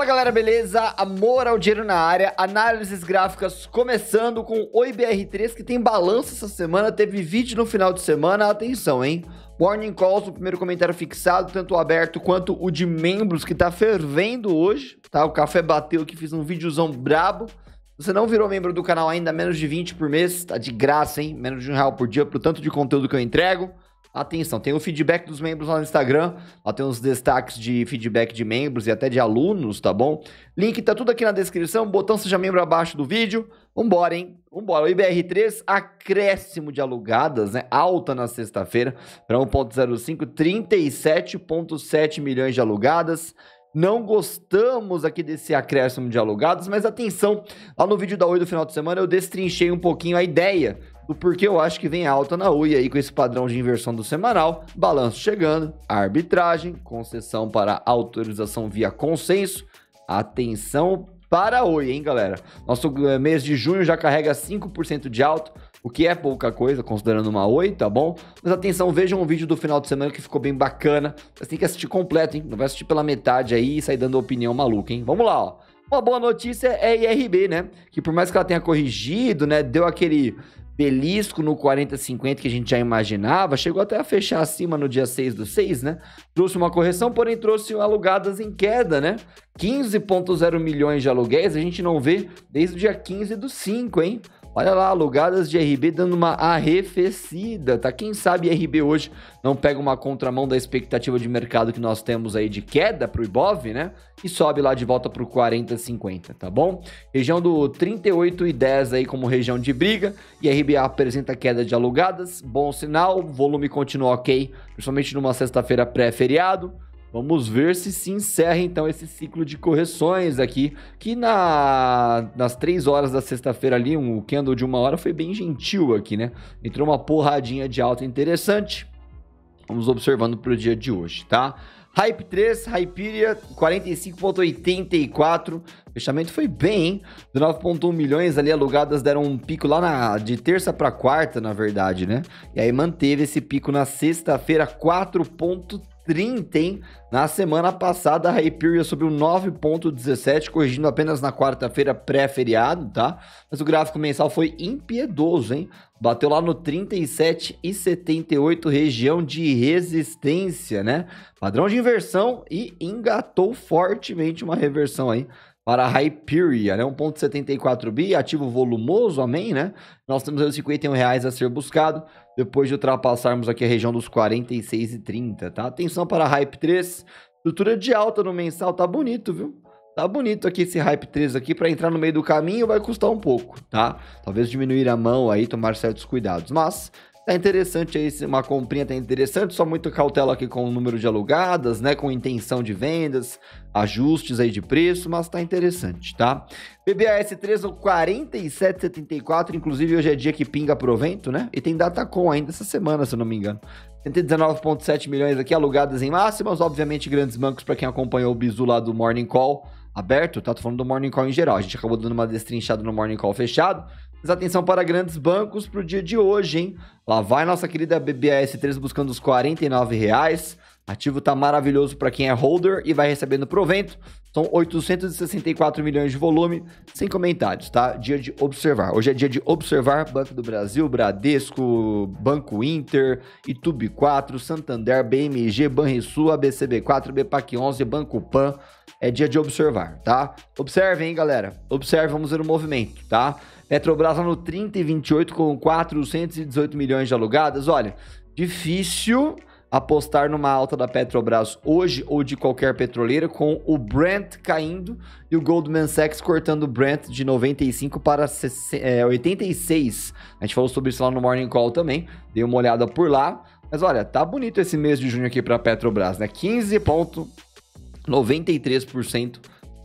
Fala galera, beleza? Amor ao dinheiro na área, análises gráficas começando com o IBR3 que tem balanço essa semana, teve vídeo no final de semana, atenção, hein? Warning calls, o primeiro comentário fixado, tanto o aberto quanto o de membros que tá fervendo hoje, tá? O café bateu aqui, fiz um videozão brabo. Você não virou membro do canal ainda, menos de 20 por mês, tá de graça, hein? Menos de um real por dia pro tanto de conteúdo que eu entrego. Atenção, tem o feedback dos membros lá no Instagram, lá tem os destaques de feedback de membros e até de alunos, tá bom? Link tá tudo aqui na descrição, botão seja membro abaixo do vídeo. Vambora, hein? Vambora. O IBR3, acréscimo de alugadas, né? Alta na sexta-feira para 1.05, 37.7 milhões de alugadas. Não gostamos aqui desse acréscimo de alugadas, mas atenção, lá no vídeo da Oi do final de semana eu destrinchei um pouquinho a ideia do porquê eu acho que vem alta na UI aí com esse padrão de inversão do semanal, balanço chegando, arbitragem, concessão para autorização via consenso. Atenção para a Oi, hein, galera? Nosso eh, mês de junho já carrega 5% de alto, o que é pouca coisa, considerando uma Oi, tá bom? Mas atenção, vejam um vídeo do final de semana que ficou bem bacana. Você tem que assistir completo, hein? Não vai assistir pela metade aí e sair dando opinião maluca, hein? Vamos lá, ó. Uma boa notícia é a IRB, né? Que por mais que ela tenha corrigido, né? Deu aquele belisco no 40,50 que a gente já imaginava, chegou até a fechar acima no dia 6 do 6, né? Trouxe uma correção, porém trouxe alugadas em queda, né? 15,0 milhões de aluguéis a gente não vê desde o dia 15 do 5, hein? Olha lá, alugadas de RB dando uma arrefecida, tá? Quem sabe RB hoje não pega uma contramão da expectativa de mercado que nós temos aí de queda pro Ibov, né? E sobe lá de volta pro 40, 50, tá bom? Região do 38 e 10 aí como região de briga, e RB apresenta queda de alugadas, bom sinal, volume continua ok, principalmente numa sexta-feira pré-feriado. Vamos ver se se encerra então esse ciclo de correções aqui, que na, nas três horas da sexta-feira ali, um candle de uma hora foi bem gentil aqui, né? Entrou uma porradinha de alta interessante. Vamos observando para o dia de hoje, tá? Hype 3, Hyperia 45.84. Fechamento foi bem, hein? 9.1 milhões ali alugadas deram um pico lá na, de terça para quarta, na verdade, né? E aí manteve esse pico na sexta-feira 4.3. 30, hein? Na semana passada, a Hyperion subiu 9,17, corrigindo apenas na quarta-feira pré-feriado, tá? Mas o gráfico mensal foi impiedoso, hein? Bateu lá no 37,78, e região de resistência, né? Padrão de inversão e engatou fortemente uma reversão aí para a Hyperia, né? 1,74 bi, ativo volumoso, amém, né? Nós temos aí os 51 reais a ser buscado, depois de ultrapassarmos aqui a região dos 46,30, tá? Atenção para a Hype 3, estrutura de alta no mensal, tá bonito, viu? Tá bonito aqui esse Hype 3 aqui, para entrar no meio do caminho vai custar um pouco, tá? Talvez diminuir a mão aí, tomar certos cuidados, mas Tá interessante aí, uma comprinha tá interessante, só muito cautela aqui com o número de alugadas, né? Com intenção de vendas, ajustes aí de preço, mas tá interessante, tá? BBAS 3 no 4774, inclusive hoje é dia que pinga provento, né? E tem data com ainda essa semana, se eu não me engano. 119,7 milhões aqui alugadas em máximas, obviamente grandes bancos para quem acompanhou o bizu lá do Morning Call aberto, tá? Tô falando do Morning Call em geral. A gente acabou dando uma destrinchada no Morning Call fechado, mas atenção para grandes bancos para o dia de hoje, hein? Lá vai nossa querida BBAS3 buscando os R$ reais. Ativo tá maravilhoso para quem é holder e vai recebendo provento. São 864 milhões de volume, sem comentários, tá? Dia de observar. Hoje é dia de observar Banco do Brasil, Bradesco, Banco Inter, Itube 4, Santander, BMG, Banrisul, ABCB4, Bepac 11 Banco Pan é dia de observar, tá? Observem, hein, galera? Observe, vamos ver o movimento, tá? Petrobras lá no 30 e 28 com 418 milhões de alugadas. Olha, difícil apostar numa alta da Petrobras hoje ou de qualquer petroleira com o Brent caindo e o Goldman Sachs cortando o Brent de 95 para 86. É, A gente falou sobre isso lá no Morning Call também, dei uma olhada por lá. Mas olha, tá bonito esse mês de junho aqui para Petrobras, né? 15 ponto 93%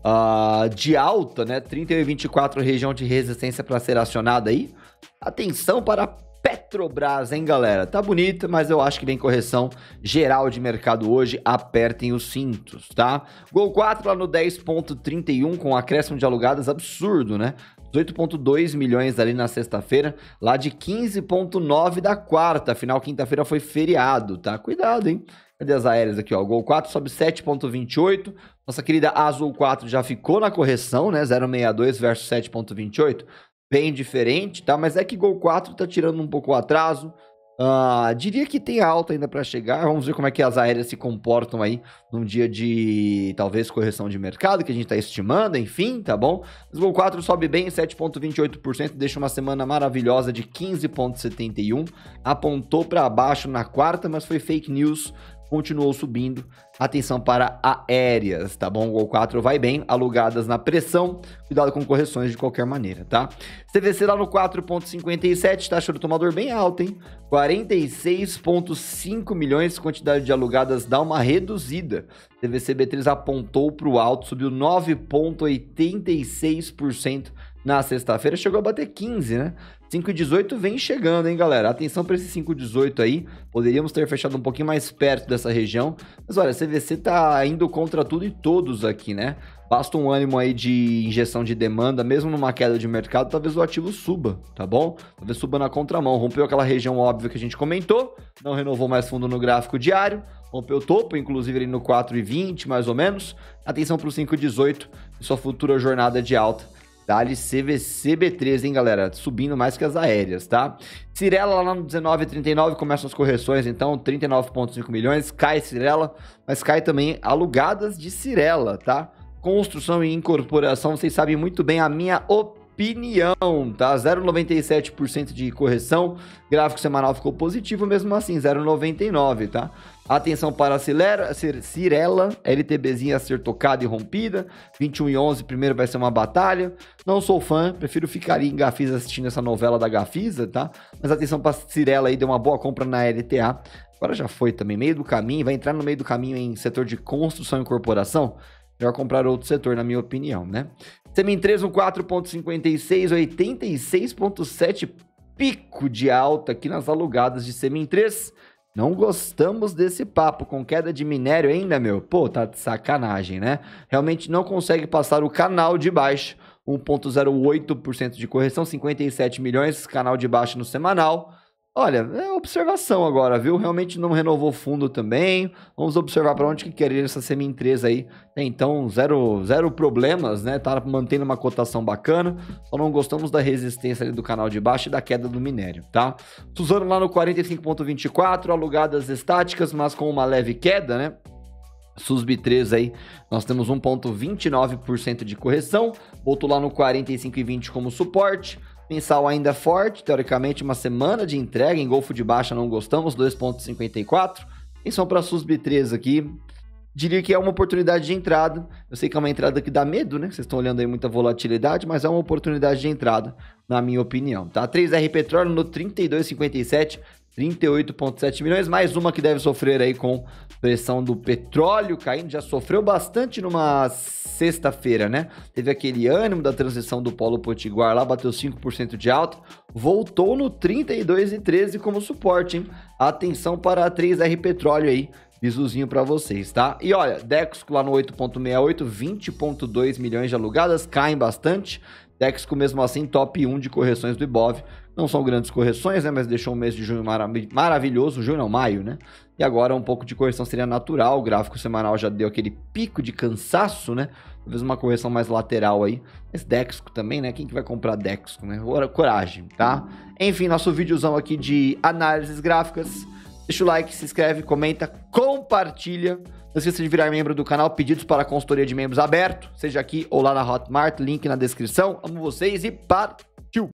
uh, de alta, né? 31,24 região de resistência para ser acionada aí. Atenção para Petrobras, hein, galera? Tá bonita, mas eu acho que vem correção geral de mercado hoje. Apertem os cintos, tá? Gol 4 lá no 10.31 com um acréscimo de alugadas absurdo, né? 18,2 milhões ali na sexta-feira, lá de 15,9 da quarta. Afinal, quinta-feira foi feriado, tá? Cuidado, hein? Cadê as aéreas aqui, ó? Gol 4 sobe 7,28. Nossa querida Azul 4 já ficou na correção, né? 0,62 versus 7,28. Bem diferente, tá? Mas é que Gol 4 tá tirando um pouco o atraso. Uh, diria que tem alta ainda para chegar. Vamos ver como é que as aéreas se comportam aí num dia de talvez correção de mercado que a gente está estimando, enfim, tá bom? Mas Gol 4 sobe bem, 7,28%, deixa uma semana maravilhosa de 15,71%. Apontou para baixo na quarta, mas foi fake news continuou subindo. Atenção para aéreas, tá bom? Gol 4 vai bem, alugadas na pressão. Cuidado com correções de qualquer maneira, tá? CVC lá no 4.57, taxa do tomador bem alta, hein? 46.5 milhões, quantidade de alugadas dá uma reduzida. CVC B3 apontou para o alto, subiu 9.86% na sexta-feira, chegou a bater 15, né? 5,18 vem chegando, hein, galera? Atenção para esse 5,18 aí. Poderíamos ter fechado um pouquinho mais perto dessa região. Mas olha, a CVC tá indo contra tudo e todos aqui, né? Basta um ânimo aí de injeção de demanda, mesmo numa queda de mercado, talvez o ativo suba, tá bom? Talvez suba na contramão. Rompeu aquela região óbvia que a gente comentou, não renovou mais fundo no gráfico diário, rompeu o topo, inclusive ali no 4,20 mais ou menos. Atenção para o 5,18 e sua futura jornada de alta Dali CVC B3, hein, galera? Subindo mais que as aéreas, tá? Cirela lá no 19,39 começam as correções, então 39,5 milhões. Cai Cirela, mas cai também alugadas de Cirela, tá? Construção e incorporação, vocês sabem muito bem a minha opinião, tá? 0,97% de correção. Gráfico semanal ficou positivo mesmo assim, 0,99, tá? Atenção para a Cirela, Cirela, LTBzinha a ser tocada e rompida. 21 e 11, primeiro vai ser uma batalha. Não sou fã, prefiro ficar ali em Gafisa assistindo essa novela da Gafisa, tá? Mas atenção para Cirela aí, deu uma boa compra na LTA. Agora já foi também, meio do caminho, vai entrar no meio do caminho em setor de construção e incorporação. Melhor comprar outro setor, na minha opinião, né? Semin 3, um 4.56, 86.7 pico de alta aqui nas alugadas de Semin 3. Não gostamos desse papo com queda de minério ainda, meu. Pô, tá de sacanagem, né? Realmente não consegue passar o canal de baixo. 1,08% de correção, 57 milhões, canal de baixo no semanal. Olha, é observação agora, viu? Realmente não renovou fundo também. Vamos observar para onde que quer ir essa semi-empresa aí. Então, zero, zero problemas, né? Tá mantendo uma cotação bacana. Só não gostamos da resistência ali do canal de baixo e da queda do minério, tá? Suzano lá no 45.24, alugadas estáticas, mas com uma leve queda, né? SUSB 3 aí, nós temos 1,29% de correção, botou lá no 45,20 como suporte, Mensal ainda é forte, teoricamente uma semana de entrega. Em Golfo de Baixa não gostamos, 2,54. Atenção para a SUSB 3 aqui. Diria que é uma oportunidade de entrada. Eu sei que é uma entrada que dá medo, né? Vocês estão olhando aí muita volatilidade, mas é uma oportunidade de entrada, na minha opinião, tá? 3R Petróleo no 32,57 38,7 milhões, mais uma que deve sofrer aí com pressão do petróleo caindo. Já sofreu bastante numa sexta-feira, né? Teve aquele ânimo da transição do Polo Potiguar lá, bateu 5% de alta, voltou no 32,13 como suporte, hein? Atenção para a 3R Petróleo aí, visuzinho para vocês, tá? E olha, Dexco lá no 8,68, 20,2 milhões de alugadas, caem bastante. Dexco mesmo assim, top 1 de correções do Ibov, não são grandes correções, né? Mas deixou um mês de junho marav maravilhoso. Junho não, maio, né? E agora um pouco de correção seria natural. O gráfico semanal já deu aquele pico de cansaço, né? Talvez uma correção mais lateral aí. Mas Dexco também, né? Quem que vai comprar Dexco, né? Coragem, tá? Enfim, nosso videozão aqui de análises gráficas. Deixa o like, se inscreve, comenta, compartilha. Não esqueça de virar membro do canal. Pedidos para consultoria de membros aberto, seja aqui ou lá na Hotmart. Link na descrição. Amo vocês e partiu!